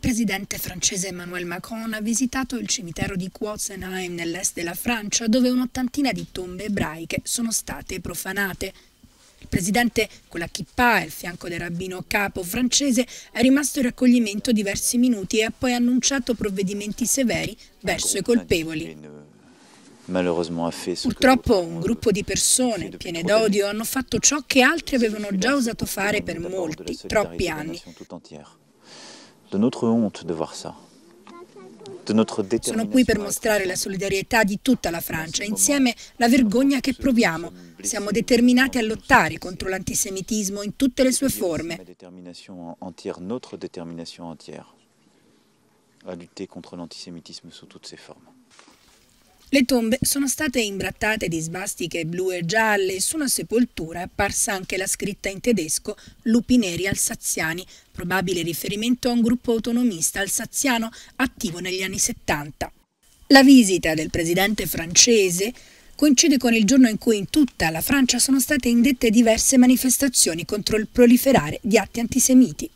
il presidente francese Emmanuel Macron ha visitato il cimitero di Quozenheim nell'est della Francia, dove un'ottantina di tombe ebraiche sono state profanate. Il presidente con la kippa al fianco del rabbino capo francese è rimasto in raccoglimento diversi minuti e ha poi annunciato provvedimenti severi verso i colpevoli. Purtroppo un gruppo di persone piene d'odio hanno fatto ciò che altri avevano già osato fare per molti, troppi anni de notre honte de voir ça. Sono qui per mostrare la solidarietà di tutta la Francia, insieme la vergogna che proviamo. Siamo determinati a lottare contro l'antisemitismo in tutte le sue forme. Notre détermination entière à lutter contre l'antisémitisme sous toutes ses formes. Le tombe sono state imbrattate di svastiche blu e gialle e su una sepoltura è apparsa anche la scritta in tedesco Lupi Neri Alsaziani, probabile riferimento a un gruppo autonomista alsaziano attivo negli anni 70. La visita del presidente francese coincide con il giorno in cui in tutta la Francia sono state indette diverse manifestazioni contro il proliferare di atti antisemiti.